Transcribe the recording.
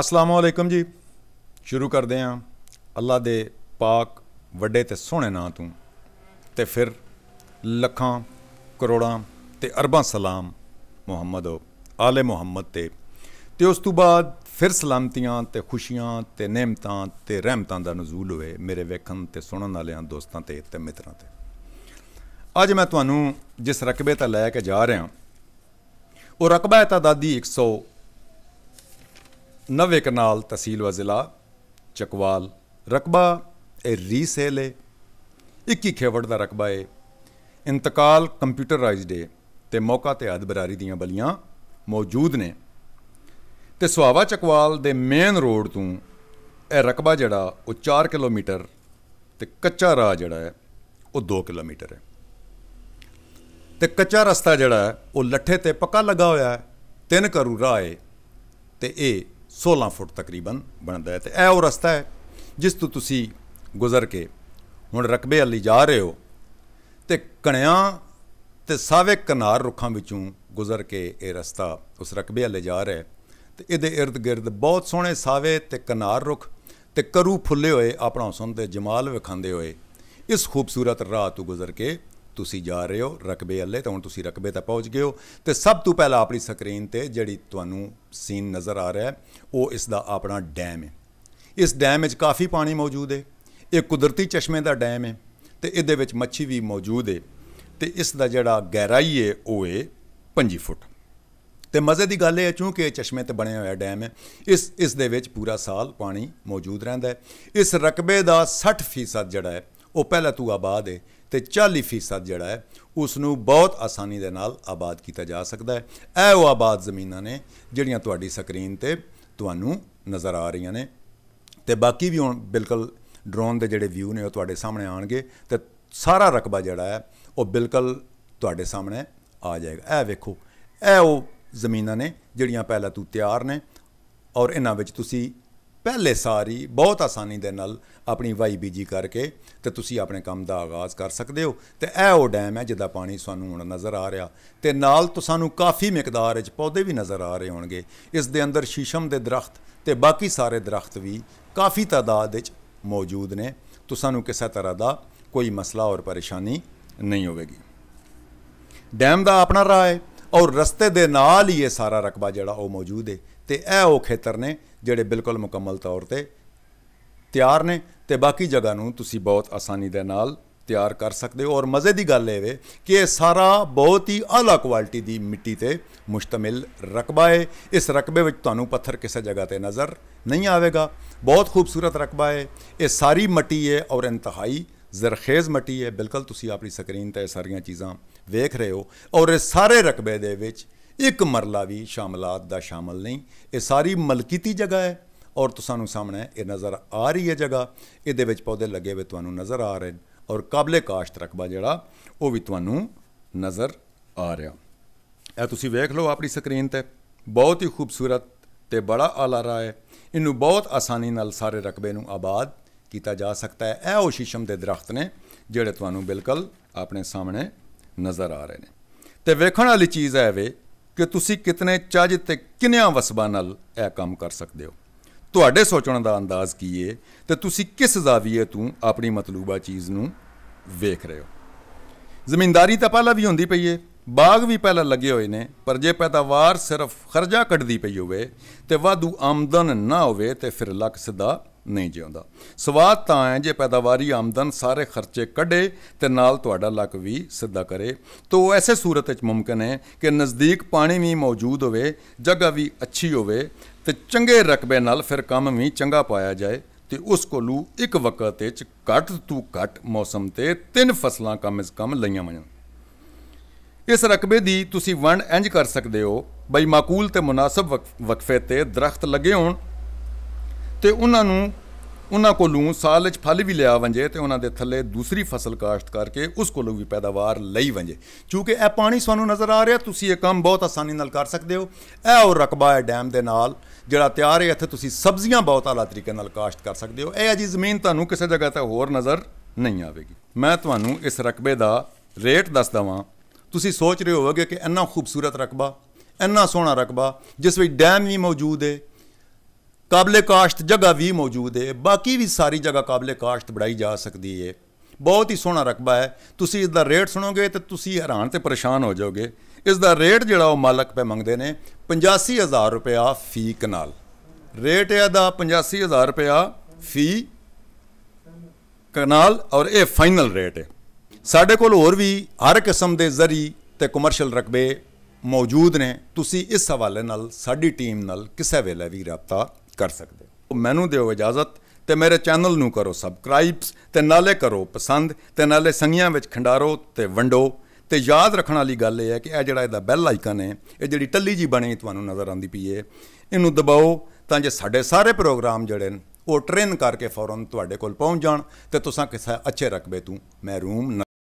ਅਸਲਾਮੁ ਅਲੈਕਮ ਜੀ ਸ਼ੁਰੂ ਕਰਦੇ ਹਾਂ ਅੱਲਾ ਦੇ ਪਾਕ ਵੱਡੇ ਤੇ ਸੋਹਣੇ ਨਾਂ ਤੋਂ ਤੇ ਫਿਰ ਲੱਖਾਂ ਕਰੋੜਾਂ ਤੇ ਅਰਬਾਂ ਸਲਾਮ ਮੁਹੰਮਦ ਆਲੇ ਮੁਹੰਮਦ ਤੇ ਤੇ ਉਸ ਤੋਂ ਬਾਅਦ ਫਿਰ ਸਲਾਮਤੀਆਂ ਤੇ ਖੁਸ਼ੀਆਂ ਤੇ ਨੇਮਤਾਂ ਤੇ ਰਹਿਮਤਾਂ ਦਾ ਨਜ਼ੂਲ ਹੋਵੇ ਮੇਰੇ ਵੇਖਣ ਤੇ ਸੁਣਨ ਵਾਲਿਆਂ ਦੋਸਤਾਂ ਤੇ ਤੇ ਮਿੱਤਰਾਂ ਤੇ ਅੱਜ ਮੈਂ ਤੁਹਾਨੂੰ ਜਿਸ ਰਕਬੇ ਤੇ ਲੈ ਕੇ ਜਾ ਰਿਹਾ ਉਹ ਰਕਬਾ ਹੈ ਤਾਂ 100 ਨਵੇਂ ਕਨਾਲ ਤਹਿਸੀਲ ਜ਼ਿਲ੍ਹਾ ਚਕਵਾਲ ਰਕਬਾ ਇਹ ਰੀਸੇਲ ਹੈ 21 ਖੇਵੜ ਦਾ ਰਕਬਾ ਹੈ ਇੰਤਕਾਲ ਕੰਪਿਊਟਰਾਈਜ਼ਡ ਹੈ ਤੇ ਮੌਕਾ ਤੇ ਬਰਾਰੀ ਦੀਆਂ ਬਲੀਆਂ ਮੌਜੂਦ ਨੇ ਤੇ ਸੁਹਾਵਾ ਚਕਵਾਲ ਦੇ ਮੇਨ ਰੋਡ ਤੋਂ ਇਹ ਰਕਬਾ ਜਿਹੜਾ ਉਹ 4 ਕਿਲੋਮੀਟਰ ਤੇ ਕੱਚਾ ਰਾਹ ਜਿਹੜਾ ਹੈ ਉਹ 2 ਕਿਲੋਮੀਟਰ ਹੈ ਤੇ ਕੱਚਾ ਰਸਤਾ ਜਿਹੜਾ ਉਹ ਲੱਠੇ ਤੇ ਪੱਕਾ ਲੱਗਾ ਹੋਇਆ ਹੈ ਤਿੰਨ ਕਰੂ ਰਾਹ ਹੈ ਤੇ ਇਹ 16 ਫੁੱਟ ਤਕਰੀਬਨ ਬਣਦਾ ਹੈ ਤੇ ਇਹ ਉਹ ਰਸਤਾ ਹੈ ਜਿਸ ਤੋਂ ਤੁਸੀਂ ਗੁਜ਼ਰ ਕੇ ਹੁਣ ਰਕਬੇ ਅਲੀ ਜਾ ਰਹੇ ਹੋ ਤੇ ਕਣਿਆਂ ਤੇ ਸਾਵੇ ਕਨਾਰ ਰੁੱਖਾਂ ਵਿੱਚੋਂ ਗੁਜ਼ਰ ਕੇ ਇਹ ਰਸਤਾ ਉਸ ਰਕਬੇ ਵਾਲੇ ਜਾ ਰਿਹਾ ਹੈ ਤੇ ਇਹਦੇ ird-gird ਬਹੁਤ ਸੋਹਣੇ ਸਾਵੇ ਤੇ ਕਨਾਰ ਰੁੱਖ ਤੇ ਕਰੂ ਫੁੱਲੇ ਹੋਏ ਆਪਣਾ ਹੁਸਨ ਤੇ ਜਮਾਲ ਵਿਖਾਉਂਦੇ ਹੋਏ ਇਸ ਖੂਬਸੂਰਤ ਰਾਹ ਤੋਂ ਗੁਜ਼ਰ ਕੇ ਤੁਸੀਂ ਜਾ ਰਹੇ ਹੋ ਰਕਬੇ ਅੱਲੇ ਤਾਂ ਹੁਣ ਤੁਸੀਂ ਰਕਬੇ ਤੱਕ ਪਹੁੰਚ ਗਏ ਹੋ ਤੇ ਸਭ ਤੋਂ ਪਹਿਲਾਂ ਆਪਣੀ ਸਕਰੀਨ ਤੇ ਜਿਹੜੀ ਤੁਹਾਨੂੰ ਸੀਨ ਨਜ਼ਰ ਆ ਰਿਹਾ ਹੈ ਉਹ ਇਸ ਦਾ ਆਪਣਾ ਡੈਮ ਹੈ ਇਸ ਡੈਮ ਵਿੱਚ ਕਾਫੀ ਪਾਣੀ ਮੌਜੂਦ ਹੈ ਇਹ ਕੁਦਰਤੀ ਚਸ਼ਮੇ ਦਾ ਡੈਮ ਹੈ ਤੇ ਇਹਦੇ ਵਿੱਚ ਮੱਛੀ ਵੀ ਮੌਜੂਦ ਹੈ ਤੇ ਇਸ ਦਾ ਜਿਹੜਾ ਗਹਿਰਾਈ ਹੈ ਉਹ ਹੈ 5 ਫੁੱਟ ਤੇ ਮਜ਼ੇ ਦੀ ਗੱਲ ਇਹ ਹੈ ਕਿਉਂਕਿ ਇਹ ਚਸ਼ਮੇ ਤੇ ਬਣਿਆ ਹੋਇਆ ਡੈਮ ਹੈ ਇਸ ਇਸ ਦੇ ਵਿੱਚ ਪੂਰਾ ਸਾਲ ਪਾਣੀ ਮੌਜੂਦ ਰਹਿੰਦਾ ਹੈ ਇਸ ਰਕਬੇ ਦਾ 60% ਜਿਹੜਾ ਹੈ ਉਹ ਪਹਿਲਾ ਤੂ ਆਬਾਦ ਹੈ ਤੇ 40% ਜਿਹੜਾ ਹੈ ਉਸ ਨੂੰ ਬਹੁਤ ਆਸਾਨੀ ਦੇ ਨਾਲ ਆਬਾਦ ਕੀਤਾ ਜਾ ਸਕਦਾ ਹੈ ਇਹ ਉਹ ਆਬਾਦ ਜ਼ਮੀਨਾਂ ਨੇ ਜਿਹੜੀਆਂ ਤੁਹਾਡੀ ਸਕਰੀਨ ਤੇ ਤੁਹਾਨੂੰ ਨਜ਼ਰ ਆ ਰਹੀਆਂ ਨੇ ਤੇ ਬਾਕੀ ਵੀ ਹੁਣ ਬਿਲਕੁਲ ਡਰੋਨ ਦੇ ਜਿਹੜੇ ਵਿਊ ਨੇ ਉਹ ਤੁਹਾਡੇ ਸਾਹਮਣੇ ਆਣਗੇ ਤੇ ਸਾਰਾ ਰਕਬਾ ਜਿਹੜਾ ਹੈ ਉਹ ਬਿਲਕੁਲ ਤੁਹਾਡੇ ਸਾਹਮਣੇ ਆ ਜਾਏਗਾ ਇਹ ਵੇਖੋ ਇਹ ਉਹ ਜ਼ਮੀਨਾਂ ਨੇ ਜਿਹੜੀਆਂ ਪਹਿਲਾਂ ਤੋਂ ਤਿਆਰ ਨੇ ਔਰ ਇਹਨਾਂ ਵਿੱਚ ਤੁਸੀਂ ਪਹਿਲੇ ਸਾਰੀ ਬਹੁਤ ਆਸਾਨੀ ਦੇ ਨਾਲ ਆਪਣੀ ਵਾਈ ਬੀਜੀ ਕਰਕੇ ਤੇ ਤੁਸੀਂ ਆਪਣੇ ਕੰਮ ਦਾ ਆਗਾਜ਼ ਕਰ ਸਕਦੇ ਹੋ ਤੇ ਇਹ ਉਹ ਡੈਮ ਹੈ ਜਿੱਦਾਂ ਪਾਣੀ ਸਾਨੂੰ ਹੁਣ ਨਜ਼ਰ ਆ ਰਿਹਾ ਤੇ ਨਾਲ ਤੋਂ ਸਾਨੂੰ ਕਾਫੀ ਮਿਕਦਾਰ ਵਿੱਚ ਪੌਦੇ ਵੀ ਨਜ਼ਰ ਆ ਰਹੇ ਹੋਣਗੇ ਇਸ ਦੇ ਅੰਦਰ ਸ਼ੀਸ਼ਮ ਦੇ ਦਰਖਤ ਤੇ ਬਾਕੀ ਸਾਰੇ ਦਰਖਤ ਵੀ ਕਾਫੀ ਤਾਦਾਦ ਵਿੱਚ ਮੌਜੂਦ ਨੇ ਤੋਂ ਸਾਨੂੰ ਕਿਸੇ ਤਰ੍ਹਾਂ ਦਾ ਕੋਈ ਮਸਲਾ ਔਰ ਪਰੇਸ਼ਾਨੀ ਨਹੀਂ ਹੋਵੇਗੀ ਡੈਮ ਦਾ ਆਪਣਾ ਰਾਹ ਹੈ ਔਰ ਰਸਤੇ ਦੇ ਨਾਲ ਹੀ ਇਹ ਸਾਰਾ ਰਕਬਾ ਜਿਹੜਾ ਉਹ ਮੌਜੂਦ ਹੈ ਤੇ ਇਹ ਉਹ ਖੇਤਰ ਨੇ ਜਿਹੜੇ ਬਿਲਕੁਲ ਮੁਕੰਮਲ ਤੌਰ ਤੇ ਤਿਆਰ ਨੇ ਤੇ ਬਾਕੀ ਜਗ੍ਹਾ ਨੂੰ ਤੁਸੀਂ ਬਹੁਤ ਆਸਾਨੀ ਦੇ ਨਾਲ ਤਿਆਰ ਕਰ ਸਕਦੇ ਹੋ ਔਰ ਮਜ਼ੇ ਦੀ ਗੱਲ ਇਹ ਵੇ ਕਿ ਇਹ ਸਾਰਾ ਬਹੁਤ ਹੀ ਅਲਾ ਕੁਆਲਿਟੀ ਦੀ ਮਿੱਟੀ ਤੇ ਮੁਸ਼ਤਮਿਲ ਰਕਬਾ ਹੈ ਇਸ ਰਕਬੇ ਵਿੱਚ ਤੁਹਾਨੂੰ ਪੱਥਰ ਕਿਸੇ ਜਗ੍ਹਾ ਤੇ ਨਜ਼ਰ ਨਹੀਂ ਆਵੇਗਾ ਬਹੁਤ ਖੂਬਸੂਰਤ ਰਕਬਾ ਹੈ ਇਹ ਸਾਰੀ ਮਿੱਟੀ ਹੈ ਔਰ ਇੰਤਹਾਈ ਜ਼ਰਖੇਜ਼ ਮਿੱਟੀ ਹੈ ਬਿਲਕੁਲ ਤੁਸੀਂ ਆਪਣੀ ਸਕਰੀਨ ਤੇ ਸਾਰੀਆਂ ਚੀਜ਼ਾਂ ਵੇਖ ਰਹੇ ਹੋ ਔਰ ਇਹ ਸਾਰੇ ਰਕਬੇ ਦੇ ਵਿੱਚ ਇੱਕ ਮਰਲਾ ਵੀ ਸ਼ਾਮਲਾਤ ਦਾ ਸ਼ਾਮਲ ਨਹੀਂ ਇਹ ਸਾਰੀ ਮਲਕੀਤੀ ਜਗ੍ਹਾ ਹੈ ਔਰ ਤੁਹਾਨੂੰ ਸਾਹਮਣੇ ਇਹ ਨਜ਼ਰ ਆ ਰਹੀ ਹੈ ਜਗ੍ਹਾ ਇਹਦੇ ਵਿੱਚ ਪੌਦੇ ਲੱਗੇ ਹੋਏ ਤੁਹਾਨੂੰ ਨਜ਼ਰ ਆ ਰਹੇ ਔਰ ਕਾਬਲੇ ਕਾਸ਼ਤ ਰਕਬਾ ਜਿਹੜਾ ਉਹ ਵੀ ਤੁਹਾਨੂੰ ਨਜ਼ਰ ਆ ਰਿਹਾ ਇਹ ਤੁਸੀਂ ਵੇਖ ਲਓ ਆਪਣੀ ਸਕਰੀਨ ਤੇ ਬਹੁਤ ਹੀ ਖੂਬਸੂਰਤ ਤੇ ਬੜਾ ਆਲਾ ਰਾਇ ਇਹਨੂੰ ਬਹੁਤ ਆਸਾਨੀ ਨਾਲ ਸਾਰੇ ਰਕਬੇ ਨੂੰ ਆਬਾਦ ਕੀਤਾ ਜਾ ਸਕਦਾ ਹੈ ਇਹ ਉਹ ਸ਼ੀਸ਼ਮ ਦੇ ਦਰਖਤ ਨੇ ਜਿਹੜੇ ਤੁਹਾਨੂੰ ਬਿਲਕੁਲ ਆਪਣੇ ਸਾਹਮਣੇ ਨਜ਼ਰ ਆ ਰਹੇ ਨੇ ਤੇ ਵੇਖਣ ਵਾਲੀ ਚੀਜ਼ ਹੈ ਵੇ ਕਿ ਤੁਸੀਂ ਕਿਤਨੇ ਚੱਜ ਤੇ ਕਿੰਨਿਆਂ ਵਸਬਾਂ ਨਾਲ ਇਹ ਕੰਮ ਕਰ ਸਕਦੇ ਹੋ ਤੁਹਾਡੇ ਸੋਚਣ ਦਾ ਅੰਦਾਜ਼ ਕੀ ਹੈ ਤੇ ਤੁਸੀਂ ਕਿਸ ਜ਼ਾਵੀਏ ਤੋਂ ਆਪਣੀ ਮਤਲੂਬਾ ਚੀਜ਼ ਨੂੰ ਵੇਖ ਰਹੇ ਹੋ ਜ਼ਮੀਂਦਾਰੀ ਤਾਂ ਪਹਿਲਾਂ ਵੀ ਹੁੰਦੀ ਪਈ ਏ ਬਾਗ ਵੀ ਪਹਿਲਾਂ ਲੱਗੇ ਹੋਏ ਨੇ ਪਰ ਜੇ ਪੈਦਾਵਾਰ ਸਿਰਫ ਖਰਚਾ ਕੱਢਦੀ ਪਈ ਹੋਵੇ ਤੇ ਵਾਧੂ ਆਮਦਨ ਨਾ ਹੋਵੇ ਤੇ ਫਿਰ ਲੱਕ ਸਦਾ ਨਹੀਂ ਜਿਉਂਦਾ ਸਵਾਦ ਤਾਂ ਹੈ ਜੇ ਪੈਦਾਵਾਰੀ ਆਮਦਨ ਸਾਰੇ ਖਰਚੇ ਕੱਢੇ ਤੇ ਨਾਲ ਤੁਹਾਡਾ ਲੱਕ ਵੀ ਸਿੱਧਾ ਕਰੇ ਤੋ ਐਸੇ ਸੂਰਤ ਵਿੱਚ ਮੁਮਕਨ ਹੈ ਕਿ ਨਜ਼ਦੀਕ ਪਾਣੀ ਵੀ ਮੌਜੂਦ ਹੋਵੇ ਜਗ੍ਹਾ ਵੀ ਅੱਛੀ ਹੋਵੇ ਤੇ ਚੰਗੇ ਰਕਬੇ ਨਾਲ ਫਿਰ ਕੰਮ ਵੀ ਚੰਗਾ ਪਾਇਆ ਜਾਏ ਤੇ ਉਸ ਕੋਲੂ ਇੱਕ ਵਕਤ ਵਿੱਚ ਘੱਟ ਤੋਂ ਘੱਟ ਮੌਸਮ ਤੇ ਤਿੰਨ ਫਸਲਾਂ ਕਮ ਇਸ ਕਮ ਲਈਆਂ ਵਣ ਇਸ ਰਕਬੇ ਦੀ ਤੁਸੀਂ ਵੰਡ ਇੰਜ ਕਰ ਸਕਦੇ ਹੋ ਬਈ ਮਾਕੂਲ ਤੇ ਮناسب ਵਕਫੇ ਤੇ ਦਰਖਤ ਲੱਗੇ ਹੋਣ ਤੇ ਉਹਨਾਂ ਨੂੰ ਉਹਨਾਂ ਕੋਲੋਂ ਸਾਲ ਵਿੱਚ ਫਲ ਵੀ ਲਿਆ ਵੰਜੇ ਤੇ ਉਹਨਾਂ ਦੇ ਥੱਲੇ ਦੂਸਰੀ ਫਸਲ ਕਾਸ਼ਤ ਕਰਕੇ ਉਸ ਕੋਲੋਂ ਵੀ ਪੈਦਾਵਾਰ ਲਈ ਵੰਜੇ ਕਿਉਂਕਿ ਇਹ ਪਾਣੀ ਸਾਨੂੰ ਨਜ਼ਰ ਆ ਰਿਹਾ ਤੁਸੀਂ ਇਹ ਕੰਮ ਬਹੁਤ ਆਸਾਨੀ ਨਾਲ ਕਰ ਸਕਦੇ ਹੋ ਇਹ ਉਹ ਰਕਬਾ ਹੈ ਡੈਮ ਦੇ ਨਾਲ ਜਿਹੜਾ ਤਿਆਰ ਹੈ ਇੱਥੇ ਤੁਸੀਂ ਸਬਜ਼ੀਆਂ ਬਹੁਤ ਆਲਾ ਤਰੀਕੇ ਨਾਲ ਕਾਸ਼ਤ ਕਰ ਸਕਦੇ ਹੋ ਇਹ ਅਜੀ ਜ਼ਮੀਨ ਤੁਹਾਨੂੰ ਕਿਸੇ ਜਗ੍ਹਾ ਤੇ ਹੋਰ ਨਜ਼ਰ ਨਹੀਂ ਆਵੇਗੀ ਮੈਂ ਤੁਹਾਨੂੰ ਇਸ ਰਕਬੇ ਦਾ ਰੇਟ ਦੱਸ ਦਵਾਂ ਤੁਸੀਂ ਸੋਚ ਰਹੇ ਹੋਵੋਗੇ ਕਿ ਇੰਨਾ ਖੂਬਸੂਰਤ ਰਕਬਾ ਇੰਨਾ ਸੋਹਣਾ ਰਕਬਾ ਜਿਸ ਵਿੱਚ ਡੈਮ ਵੀ ਮੌਜੂਦ ਹੈ ਕਾਬਲੇ ਕਾਸ਼ਤ ਜਗ੍ਹਾ ਵੀ ਮੌਜੂਦ ਹੈ ਬਾਕੀ ਵੀ ਸਾਰੀ ਜਗ੍ਹਾ ਕਾਬਲੇ ਕਾਸ਼ਤ ਬੜਾਈ ਜਾ ਸਕਦੀ ਹੈ ਬਹੁਤ ਹੀ ਸੋਹਣਾ ਰਕਬਾ ਹੈ ਤੁਸੀਂ ਇਸ ਦਾ ਰੇਟ ਸੁਣੋਗੇ ਤੇ ਤੁਸੀਂ ਹੈਰਾਨ ਤੇ ਪਰੇਸ਼ਾਨ ਹੋ ਜਾਓਗੇ ਇਸ ਦਾ ਰੇਟ ਜਿਹੜਾ ਉਹ ਮਾਲਕ ਪੇ ਮੰਗਦੇ ਨੇ 85000 ਰੁਪਿਆ ਫੀ ਕਨਾਲ ਰੇਟ ਹੈ ਦਾ 85000 ਰੁਪਿਆ ਫੀ ਕਨਾਲ ਔਰ ਇਹ ਫਾਈਨਲ ਰੇਟ ਹੈ ਸਾਡੇ ਕੋਲ ਹੋਰ ਵੀ ਹਰ ਕਿਸਮ ਦੇ ਜ਼ਰੀ ਤੇ ਕਮਰਸ਼ੀਅਲ ਰਕਬੇ ਮੌਜੂਦ ਨੇ ਤੁਸੀਂ ਇਸ ਹਵਾਲੇ ਨਾਲ ਸਾਡੀ ਟੀਮ ਨਾਲ ਕਿਸੇ ਵੇਲੇ ਵੀ ਰابطਾ ਕਰ ਸਕਦੇ ਹੋ ਮੈਨੂੰ ਦਿਓ ਇਜਾਜ਼ਤ ਤੇ ਮੇਰੇ ਚੈਨਲ ਨੂੰ ਕਰੋ ਸਬਸਕ੍ਰਾਈਬਸ ਤੇ ਨਾਲੇ ਕਰੋ ਪਸੰਦ ਤੇ ਨਾਲੇ ਸੰਗੀਆਂ ਵਿੱਚ ਖੰਡਾਰੋ ਤੇ ਵੰਡੋ ਤੇ ਯਾਦ ਰੱਖਣ ਵਾਲੀ ਗੱਲ ਇਹ ਹੈ ਕਿ ਇਹ ਜਿਹੜਾ ਇਹਦਾ ਬੈਲ ਆਈਕਨ ਹੈ ਇਹ ਜਿਹੜੀ ਟੱਲੀ ਜੀ ਬਣੀ ਤੁਹਾਨੂੰ ਨਜ਼ਰ ਆਉਂਦੀ ਪਈ ਹੈ ਇਹਨੂੰ ਦਬਾਓ ਤਾਂ ਜੇ ਸਾਡੇ ਸਾਰੇ ਪ੍ਰੋਗਰਾਮ ਜਿਹੜੇ ਨੇ ਉਹ ਟ੍ਰੇਨ ਕਰਕੇ ਫੌਰਨ ਤੁਹਾਡੇ ਕੋਲ ਪਹੁੰਚ ਜਾਣ ਤੇ ਤੁਸੀਂ ਕਿਸੇ ਅੱਛੇ ਰਕਬੇ ਤੋਂ ਮਹਿਰੂਮ